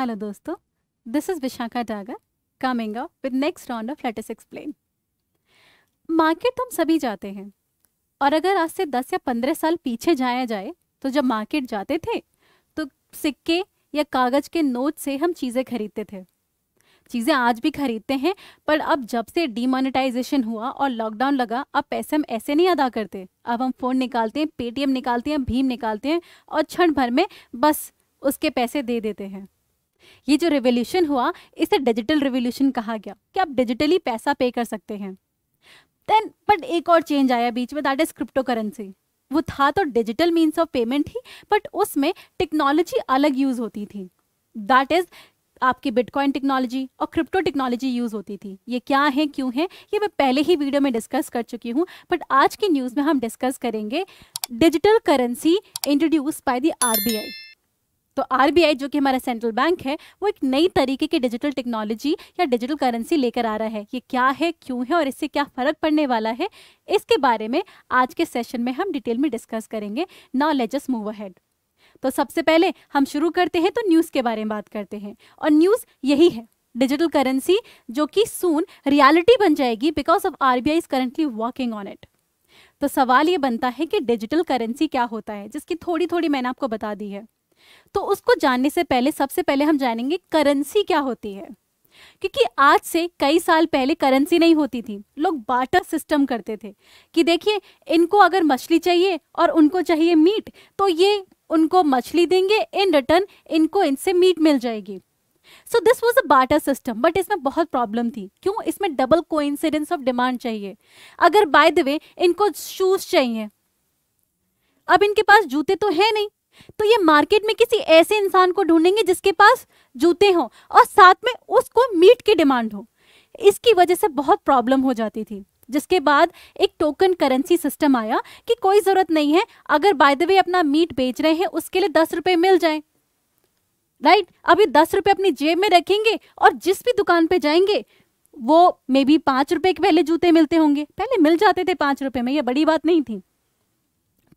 Hello दोस्तों this is Vishakha Dagar coming up with next round of latest explain market तो हम सभी जाते हैं और अगर आज से 10 या 15 साल पीछे जाया जाए तो जब मार्केट जाते थे तो सिक्के या कागज के नोट से हम चीज़ें खरीदते थे चीज़ें आज भी खरीदते हैं पर अब जब से डीमोनेटाइजेशन हुआ और लॉकडाउन लगा अब पैसे हम ऐसे नहीं अदा करते अब हम फ़ोन निकालते हैं पेटीएम निकालते हैं भीम निकालते हैं और क्षण भर में बस उसके पैसे दे देते हैं ये जो रेवोल्यूशन हुआ इसे डिजिटल रेवोल्यूशन कहा गया कि आप डिजिटली पैसा पे कर सकते हैं देन बट एक और चेंज आया बीच में दैट इज क्रिप्टो करेंसी वो था तो डिजिटल मीन्स ऑफ पेमेंट ही बट उसमें टेक्नोलॉजी अलग यूज़ होती थी दैट इज़ आपकी बिटकॉइन टेक्नोलॉजी और क्रिप्टो टेक्नोलॉजी यूज़ होती थी ये क्या है क्यों है ये मैं पहले ही वीडियो में डिस्कस कर चुकी हूँ बट आज की न्यूज़ में हम डिस्कस करेंगे digital currency introduce by the RBI तो आर जो कि हमारा सेंट्रल बैंक है वो एक नई तरीके की डिजिटल टेक्नोलॉजी या डिजिटल करेंसी लेकर आ रहा है ये क्या है क्यों है और इससे क्या फ़र्क पड़ने वाला है इसके बारे में आज के सेशन में हम डिटेल में डिस्कस करेंगे नाउ लेजस मूव अहेड तो सबसे पहले हम शुरू करते हैं तो न्यूज़ के बारे में बात करते हैं और न्यूज़ यही है डिजिटल करेंसी जो कि सून रियलिटी बन जाएगी because of R B is currently working on it तो सवाल ये बनता है कि डिजिटल करेंसी क्या होता है जिसकी थोड़ी थोड़ी मैंने आपको बता दी है तो उसको जानने से पहले सबसे पहले हम जानेंगे करेंसी क्या होती है क्योंकि आज से कई साल पहले करेंसी नहीं होती थी लोग बाटर सिस्टम करते थे कि देखिए इनको अगर मछली चाहिए और उनको चाहिए मीट तो ये उनको मछली देंगे इन रिटर्न इनको इनसे मीट मिल जाएगी so this was a barter system but इसमें बहुत प्रॉब्लम थी क्यों इसमें डबल को ऑफ डिमांड चाहिए अगर बाय द वे इनको शूज चाहिए अब इनके पास जूते तो है नहीं तो ये मार्केट में किसी ऐसे इंसान को ढूंढेंगे जिसके पास जूते हों और साथ में उसको मीट की डिमांड हो इसकी वजह से बहुत प्रॉब्लम हो जाती थी जिसके बाद एक टोकन करेंसी सिस्टम आया कि कोई ज़रूरत नहीं है अगर बाय द वे अपना मीट बेच रहे हैं उसके लिए दस रुपये मिल जाए राइट अभी दस रुपये अपनी जेब में रखेंगे और जिस भी दुकान पे जाएंगे वो मे बी पाँच रुपये के पहले जूते मिलते होंगे पहले मिल जाते थे पाँच रुपये में यह बड़ी बात नहीं थी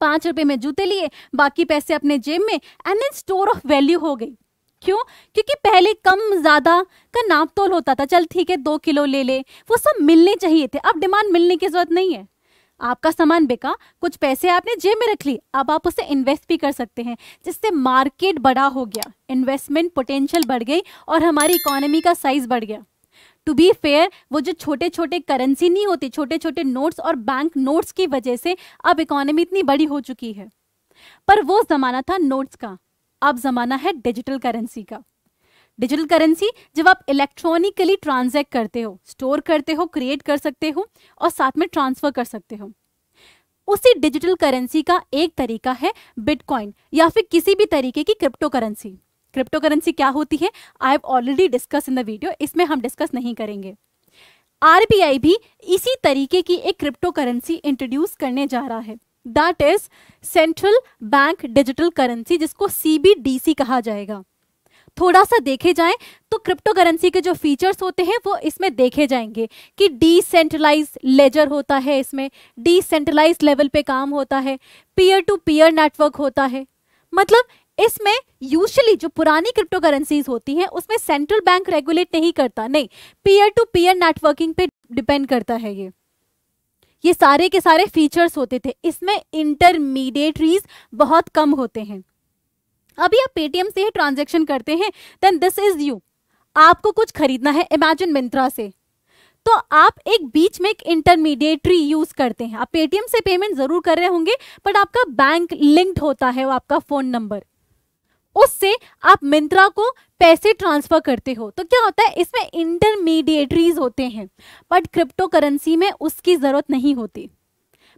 पांच रुपए में जूते लिए बाकी पैसे अपने जेब में and then store of value हो गई क्यों क्योंकि पहले कम ज़्यादा का नाप तोल होता था चल ठीक है दो किलो ले ले वो सब मिलने चाहिए थे अब डिमांड मिलने की जरूरत नहीं है आपका सामान बिका कुछ पैसे आपने जेब में रख ली अब आप उसे इन्वेस्ट भी कर सकते हैं जिससे मार्केट बड़ा हो गया इन्वेस्टमेंट पोटेंशियल बढ़ गई और हमारी इकोनॉमी का साइज बढ़ गया टू बी फेयर वो जो छोटे छोटे करेंसी नहीं होती छोटे छोटे नोट्स और बैंक नोट्स की वजह से अब इकोनॉमी इतनी बड़ी हो चुकी है पर वो ज़माना था नोट्स का अब ज़माना है डिजिटल करेंसी का डिजिटल करेंसी जब आप इलेक्ट्रॉनिकली ट्रांजेक्ट करते हो स्टोर करते हो क्रिएट कर सकते हो और साथ में ट्रांसफ़र कर सकते हो उसी डिजिटल करेंसी का एक तरीका है बिटकॉइन या फिर किसी भी तरीके की क्रिप्टो करेंसी क्रिप्टो करेंसी क्या होती है I have already discuss in the video इसमें हम डिस्कस नहीं करेंगे आरबीआई भी इसी तरीके की एक क्रिप्टो करेंसी इंट्रोड्यूस करने जा रहा है that is central bank digital currency जिसको सीबीडीसी कहा जाएगा थोड़ा सा देखे जाए तो क्रिप्टो करेंसी के जो फीचर्स होते हैं वो इसमें देखे जाएंगे कि डिसेंट्रलाइज लेजर होता है इसमें डिसेंट्रलाइज लेवल पे काम होता है पीयर टू पीयर नेटवर्क होता है मतलब इसमें यूजली जो पुरानी क्रिप्टो करेंसीज होती हैं उसमें सेंट्रल बैंक रेगुलेट नहीं करता नहीं पीयर टू पीयर नेटवर्किंग पे डिपेंड करता है ये ये सारे के सारे फीचर्स होते थे इसमें इंटरमीडिएटरीज बहुत कम होते हैं अभी आप पेटीएम से ही ट्रांजेक्शन करते हैं देन दिस इज यू आपको कुछ खरीदना है इमेजिन मिंत्रा से तो आप एक बीच में एक इंटरमीडिएटरी यूज करते हैं आप पेटीएम से पेमेंट जरूर कर रहे होंगे बट आपका बैंक लिंक्ड होता है वो आपका फोन नंबर उससे आप मिंत्रा को पैसे ट्रांसफर करते हो तो क्या होता है इसमें इंटरमीडिएटरीज होते हैं बट क्रिप्टो करेंसी में उसकी जरूरत नहीं होती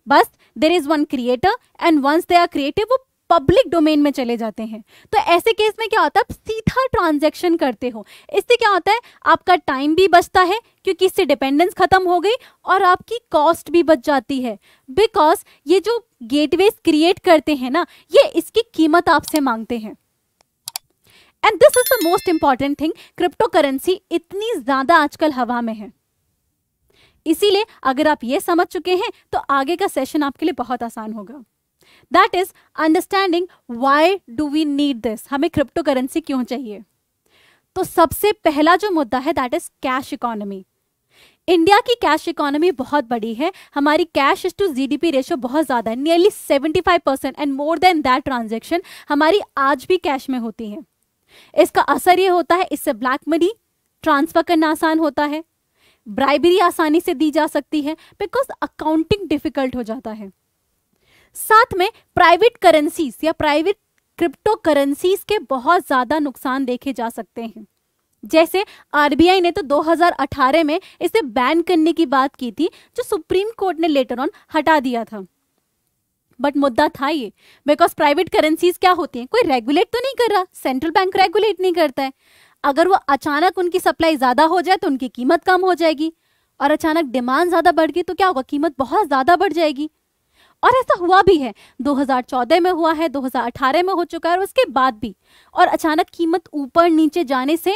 बस there is one creator and once they are creative वो पब्लिक डोमेन में चले जाते हैं तो ऐसे केस में क्या होता है आप सीधा ट्रांजैक्शन करते हो इससे क्या होता है आपका टाइम भी बचता है क्योंकि इससे डिपेंडेंस खत्म हो गई और आपकी कॉस्ट भी बच जाती है बिकॉज ये जो गेटवेज क्रिएट करते हैं ना ये इसकी कीमत आपसे मांगते हैं and this is the most important thing crypto currency इतनी ज्यादा आजकल हवा में है इसीलिए अगर आप ये समझ चुके हैं तो आगे का सेशन आपके लिए बहुत आसान होगा that is understanding why do we need this हमें क्रिप्टो करेंसी क्यों चाहिए तो सबसे पहला जो मुद्दा है that is cash economy India की कैश इकोनॉमी बहुत बड़ी है हमारी कैश टू जीडीपी रेशियो बहुत ज़्यादा है nearly 75 percent and more than that transaction हमारी आज भी कैश में होती है इसका असर ये होता है इससे ब्लैक मनी ट्रांसफर करना आसान होता है ब्राइबरी आसानी से दी जा सकती है बिकॉज अकाउंटिंग डिफिकल्ट हो जाता है साथ में प्राइवेट करेंसीज या प्राइवेट क्रिप्टो करेंसीज के बहुत ज़्यादा नुकसान देखे जा सकते हैं जैसे आरबीआई ने तो 2018 में इसे बैन करने की बात की थी जो सुप्रीम कोर्ट ने लेटर ऑन हटा दिया था बट मुद्दा था ये बिकॉज प्राइवेट करेंसीज क्या होती हैं कोई रेगुलेट तो नहीं कर रहा सेंट्रल बैंक रेगुलेट नहीं करता है अगर वो अचानक उनकी सप्लाई ज़्यादा हो जाए तो उनकी कीमत कम हो जाएगी और अचानक डिमांड ज़्यादा बढ़ गई तो क्या होगा कीमत बहुत ज़्यादा बढ़ जाएगी और ऐसा हुआ भी है 2014 में हुआ है 2018 में हो चुका है और उसके बाद भी और अचानक कीमत ऊपर नीचे जाने से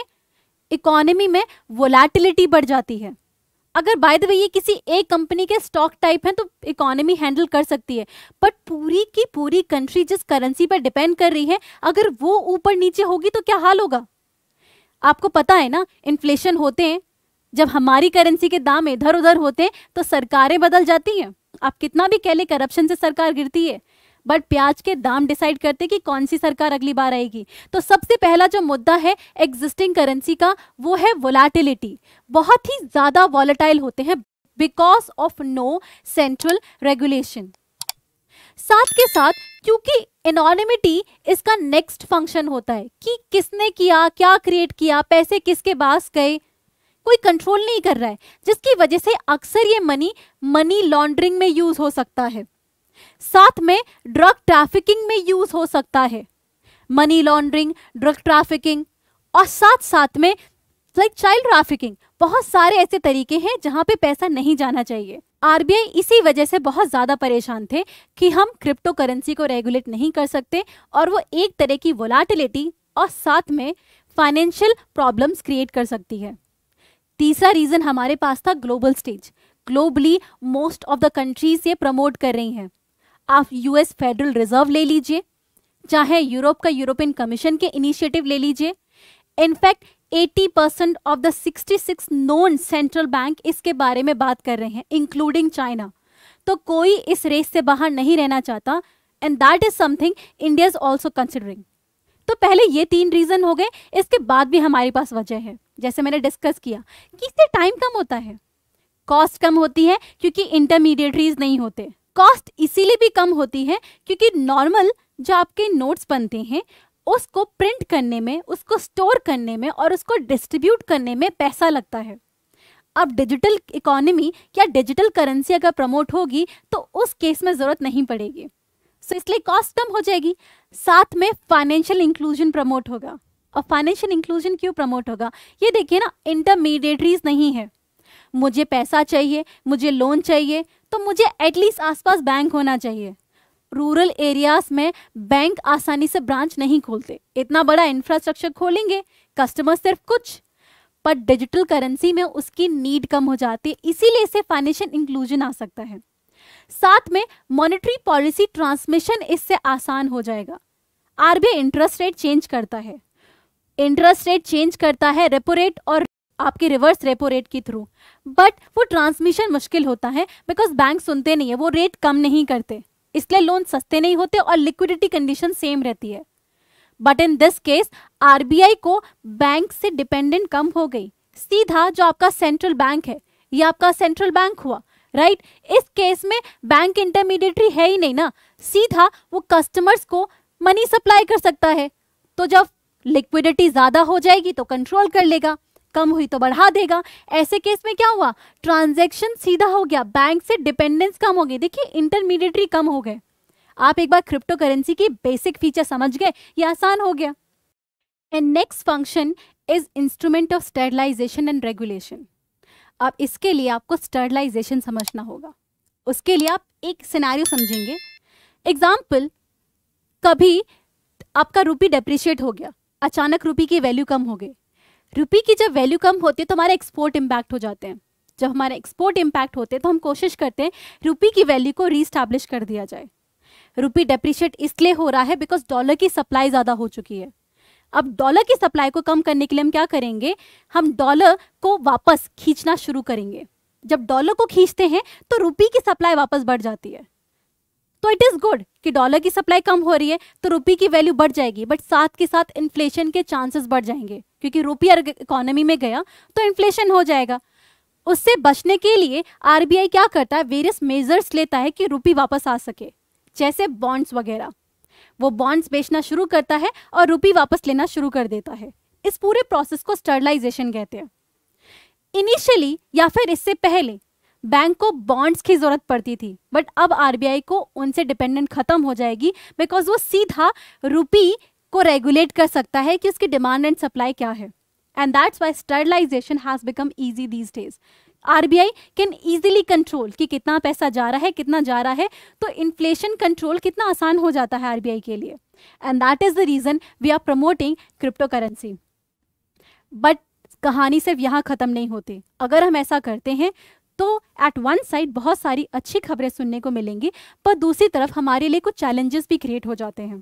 इकोनॉमी में वोलेटिलिटी बढ़ जाती है अगर बाय द वे ये किसी एक कंपनी के स्टॉक टाइप हैं तो इकोनॉमी हैंडल कर सकती है बट पूरी की पूरी कंट्री जिस करेंसी पर डिपेंड कर रही है अगर वो ऊपर नीचे होगी तो क्या हाल होगा आपको पता है ना इन्फ्लेशन होते हैं जब हमारी करेंसी के दाम इधर उधर होते हैं तो सरकारें बदल जाती हैं आप कितना भी कह लें करप्शन से सरकार गिरती है बट प्याज के दाम डिसाइड करते कि कौन सी सरकार अगली बार आएगी तो सबसे पहला जो मुद्दा है एग्जिस्टिंग करेंसी का वो है वोलाटिलिटी बहुत ही ज़्यादा वॉलेटाइल होते हैं because of no central regulation साथ के साथ क्योंकि इनॉनिमिटी इसका नेक्स्ट फंक्शन होता है कि किसने किया क्या क्रिएट किया पैसे किसके पास गए कोई कंट्रोल नहीं कर रहा है जिसकी वजह से अक्सर ये मनी मनी लॉन्ड्रिंग में यूज हो सकता है साथ में ड्रग ट्रैफिकिंग में यूज हो सकता है मनी लॉन्ड्रिंग ड्रग ट्रैफिकिंग और साथ साथ में लाइक चाइल्ड ट्रैफिकिंग बहुत सारे ऐसे तरीके हैं जहां पे पैसा नहीं जाना चाहिए आरबीआई इसी वजह से बहुत ज़्यादा परेशान थे कि हम क्रिप्टो करेंसी को रेगुलेट नहीं कर सकते और वो एक तरह की वोलाटिलिटी और साथ में फाइनेंशियल प्रॉब्लम्स क्रिएट कर सकती है तीसरा रीज़न हमारे पास था global stage globally most of the countries ये प्रमोट कर रही हैं आप यूएस फेडरल रिजर्व ले लीजिए चाहे यूरोप का यूरोपियन कमीशन के इनिशिएटिव ले लीजिए in fact 80 percent of the 66 non central bank इसके बारे में बात कर रहे हैं इंक्लूडिंग चाइना तो कोई इस रेस से बाहर नहीं रहना चाहता and that is something India is also considering तो पहले ये तीन रीज़न हो गए इसके बाद भी हमारे पास वजह है जैसे मैंने डिस्कस किया कि इससे टाइम कम होता है कॉस्ट कम होती है क्योंकि इंटरमीडिएटरीज नहीं होते कॉस्ट इसीलिए भी कम होती है क्योंकि नॉर्मल जो आपके नोट्स बनते हैं उसको प्रिंट करने में उसको स्टोर करने में और उसको डिस्ट्रीब्यूट करने में पैसा लगता है अब डिजिटल इकोनॉमी या डिजिटल करेंसी अगर प्रमोट होगी तो उस केस में ज़रूरत नहीं पड़ेगी सो इसलिए कॉस्ट कम हो जाएगी साथ में फाइनेंशियल इंक्लूजन प्रमोट होगा और फाइनेंशियल इंक्लूजन क्यों प्रमोट होगा ये देखिए ना इंटरमीडिएटरीज नहीं है मुझे पैसा चाहिए मुझे लोन चाहिए तो मुझे एटलीस्ट आसपास बैंक होना चाहिए रूरल एरियाज में बैंक आसानी से ब्रांच नहीं खोलते इतना बड़ा इंफ्रास्ट्रक्चर खोलेंगे कस्टमर सिर्फ कुछ पर डिजिटल करेंसी में उसकी नीड कम हो जाती है इसीलिए इसे फाइनेंशियल इंक्लूजन आ सकता है साथ में मॉनेटरी पॉलिसी ट्रांसमिशन इससे आसान हो जाएगा आरबीआई इंटरेस्ट रेट चेंज करता है इंटरेस्ट रेट चेंज करता है रेपो रेट और आपके रिवर्स रेपो रेट के थ्रू बट वो ट्रांसमिशन मुश्किल होता है बिकॉज बैंक सुनते नहीं है वो रेट कम नहीं करते इसलिए लोन सस्ते नहीं होते और लिक्विडिटी कंडीशन सेम रहती है but in this case R को बैंक से डिपेंडेंट कम हो गई सीधा जो आपका सेंट्रल बैंक है ये आपका सेंट्रल बैंक हुआ राइट right? इस केस में बैंक इंटरमीडिएटरी है ही नहीं ना सीधा वो कस्टमर्स को मनी सप्लाई कर सकता है तो जब लिक्विडिटी ज़्यादा हो जाएगी तो कंट्रोल कर लेगा कम हुई तो बढ़ा देगा ऐसे केस में क्या हुआ ट्रांजेक्शन सीधा हो गया बैंक से डिपेंडेंस कम हो गई देखिए इंटरमीडिएटरी कम हो गए आप एक बार क्रिप्टो करेंसी की बेसिक फीचर समझ गए ये आसान हो गया and next function is instrument of sterilization and regulation अब इसके लिए आपको स्टर्लाइजेशन समझना होगा उसके लिए आप एक सिनारियो समझेंगे एग्जाम्पल कभी आपका रुपी डेप्रिशिएट हो गया अचानक रुपी की वैल्यू कम हो गई रुपी की जब वैल्यू कम होती है तो हमारे एक्सपोर्ट इम्पैक्ट हो जाते हैं जब हमारे एक्सपोर्ट इम्पैक्ट होते हैं तो हम कोशिश करते हैं रुपी की वैल्यू को रीस्टैब्लिश कर दिया जाए रुपी डेप्रिशिएट इसलिए हो रहा है बिकॉज डॉलर की सप्लाई ज़्यादा हो चुकी है अब डॉलर की सप्लाई को कम करने के लिए हम क्या करेंगे हम डॉलर को वापस खींचना शुरू करेंगे जब डॉलर को खींचते हैं तो रुपी की सप्लाई वापस बढ़ जाती है तो इट इज़ गुड कि डॉलर की सप्लाई कम हो रही है तो रुपी की वैल्यू बढ़ जाएगी बट साथ के साथ इन्फ्लेशन के चांसेस बढ़ जाएंगे क्योंकि रुपया इकोनॉमी में गया तो इन्फ्लेशन हो जाएगा उससे बचने के लिए आरबीआई क्या करता है वेरियस मेजर्स लेता है कि रुपी वापस आ सके जैसे बॉन्ड्स वगैरह वो बॉन्ड्स बेचना शुरू करता है और रुपी वापस लेना शुरू कर देता है इस पूरे प्रोसेस को स्टर्लाइजेशन कहते हैं इनिशियली या फिर इससे पहले बैंक को बॉन्ड्स की जरूरत पड़ती थी बट अब आरबीआई को उनसे डिपेंडेंट खत्म हो जाएगी बिकॉज वो सीधा रुपी को रेगुलेट कर सकता है कि उसकी डिमांड एंड सप्लाई क्या है and that's why sterilization has become easy these days RBI can easily control कि कितना पैसा जा रहा है कितना जा रहा है तो इन्फ्लेशन कंट्रोल कितना आसान हो जाता है आरबीआई के लिए and that is the reason we are promoting crypto currency but कहानी सिर्फ यहाँ ख़त्म नहीं होती अगर हम ऐसा करते हैं तो एट वन साइड बहुत सारी अच्छी खबरें सुनने को मिलेंगी पर दूसरी तरफ हमारे लिए कुछ चैलेंजेस भी क्रिएट हो जाते हैं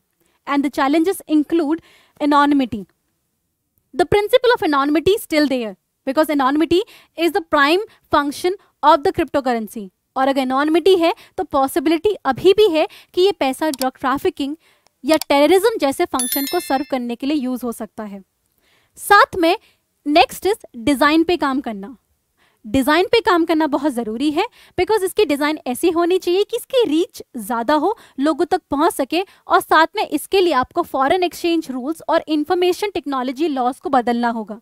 and the challenges include anonymity the principle of anonymity still there because anonymity is the prime function of the crypto currency और अगर एनॉनमिटी है तो पॉसिबिलिटी अभी भी है कि ये पैसा ड्रग ट्रैफिकिंग या टेररिज्म जैसे फंक्शन को सर्व करने के लिए यूज हो सकता है साथ में नेक्स्ट इज डिज़ाइन पे काम करना डिज़ाइन पे काम करना बहुत ज़रूरी है बिकॉज इसकी डिज़ाइन ऐसी होनी चाहिए कि इसकी रीच ज़्यादा हो लोगों तक पहुंच सके और साथ में इसके लिए आपको फॉरेन एक्सचेंज रूल्स और इंफॉर्मेशन टेक्नोलॉजी लॉस को बदलना होगा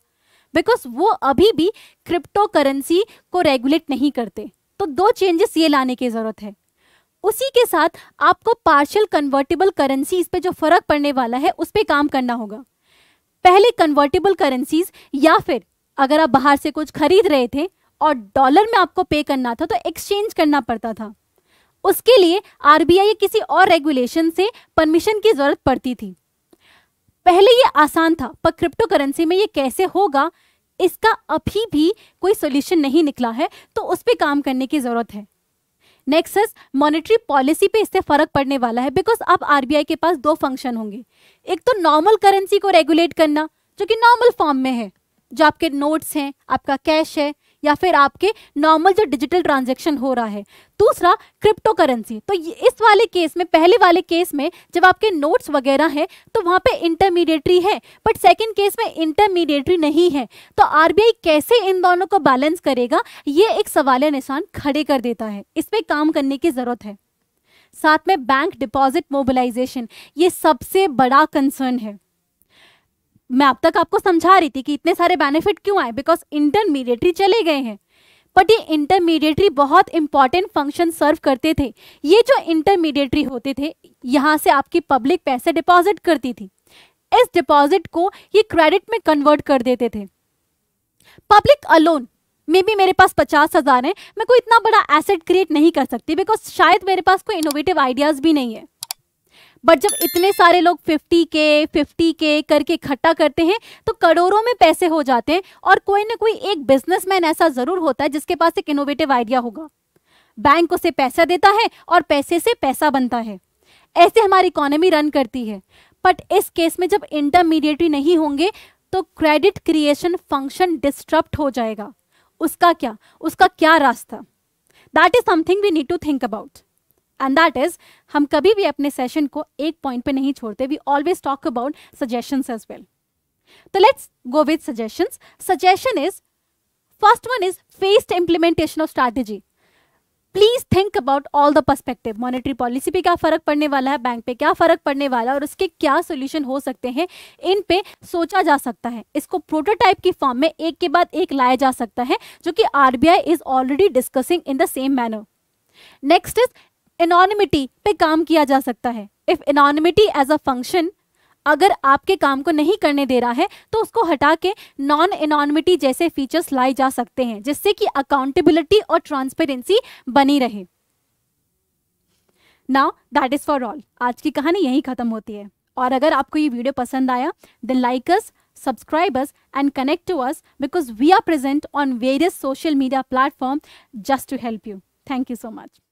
बिकॉज वो अभी भी क्रिप्टो करेंसी को रेगुलेट नहीं करते तो दो चेंजेस ये लाने की ज़रूरत है उसी के साथ आपको पार्शल कन्वर्टेबल करेंसी इस पर जो फ़र्क पड़ने वाला है उस पर काम करना होगा पहले कन्वर्टेबल करेंसीज या फिर अगर आप बाहर से कुछ खरीद रहे थे और डॉलर में आपको पे करना था तो एक्सचेंज करना पड़ता था उसके लिए आरबीआई या किसी और रेगुलेशन से परमिशन की ज़रूरत पड़ती थी पहले ये आसान था पर क्रिप्टो करेंसी में ये कैसे होगा इसका अभी भी कोई सोल्यूशन नहीं निकला है तो उस पर काम करने की ज़रूरत है नेक्सस मॉनेटरी पॉलिसी पे इससे फर्क पड़ने वाला है बिकॉज अब आरबीआई के पास दो फंक्शन होंगे एक तो नॉर्मल करेंसी को रेगुलेट करना जो कि नॉर्मल फॉर्म में है जो आपके नोट्स हैं आपका कैश है या फिर आपके नॉर्मल जो डिजिटल ट्रांजेक्शन हो रहा है दूसरा क्रिप्टो करेंसी तो इस वाले केस में पहले वाले केस में जब आपके नोट्स वगैरह हैं तो वहाँ पे इंटरमीडिएटरी है बट सेकंड केस में इंटरमीडिएटरी नहीं है तो आरबीआई कैसे इन दोनों को बैलेंस करेगा ये एक सवाल निशान खड़े कर देता है इस पर काम करने की ज़रूरत है साथ में बैंक डिपॉजिट मोबिलाइजेशन ये सबसे बड़ा कंसर्न है मैं अब तक आपको समझा रही थी कि इतने सारे बेनिफिट क्यों आए बिकॉज इंटरमीडिएटरी चले गए हैं बट ये इंटरमीडिएटरी बहुत इंपॉर्टेंट फंक्शन सर्व करते थे ये जो इंटरमीडिएटरी होते थे यहाँ से आपकी पब्लिक पैसे डिपॉजिट करती थी इस डिपॉजिट को ये क्रेडिट में कन्वर्ट कर देते थे पब्लिक अलोन मे बी मेरे पास पचास हज़ार है मैं कोई इतना बड़ा एसेट क्रिएट नहीं कर सकती बिकॉज शायद मेरे पास कोई इनोवेटिव आइडियाज़ भी नहीं है बट जब इतने सारे लोग फिफ्टी के फिफ्टी के करके इकट्ठा करते हैं तो करोड़ों में पैसे हो जाते हैं और कोई ना कोई एक बिजनेसमैन ऐसा जरूर होता है जिसके पास एक इनोवेटिव आइडिया होगा बैंक उसे पैसा देता है और पैसे से पैसा बनता है ऐसे हमारी इकोनॉमी रन करती है बट इस केस में जब इंटरमीडिएटरी नहीं होंगे तो क्रेडिट क्रिएशन फंक्शन डिस्टर्ब हो जाएगा उसका क्या उसका क्या रास्ता that is something we need to think about and that is हम कभी भी अपने सेशन को एक पॉइंट पे नहीं छोड़ते we always talk about suggestion as well तो let's go with suggestion suggestion is first one is phased implementation of strategy please think about all the perspective monetary policy पे क्या फर्क पड़ने वाला है बैंक पे क्या फर्क पड़ने वाला है और उसके क्या सोल्यूशन हो सकते हैं इन पे सोचा जा सकता है इसको प्रोटोटाइप की फॉर्म में एक के बाद एक लाया जा सकता है जो कि RBI is already discussing in the same manner next is anonymity पे काम किया जा सकता है if anonymity as a function अगर आपके काम को नहीं करने दे रहा है तो उसको हटा के नॉन इनॉनिमिटी जैसे फीचर्स लाए जा सकते हैं जिससे कि अकाउंटेबिलिटी और ट्रांसपेरेंसी बनी रहे now that is for all आज की कहानी यही खत्म होती है और अगर आपको ये वीडियो पसंद आया then like us subscribe us and connect to us because we are present on various social media platforms just you help you Thank you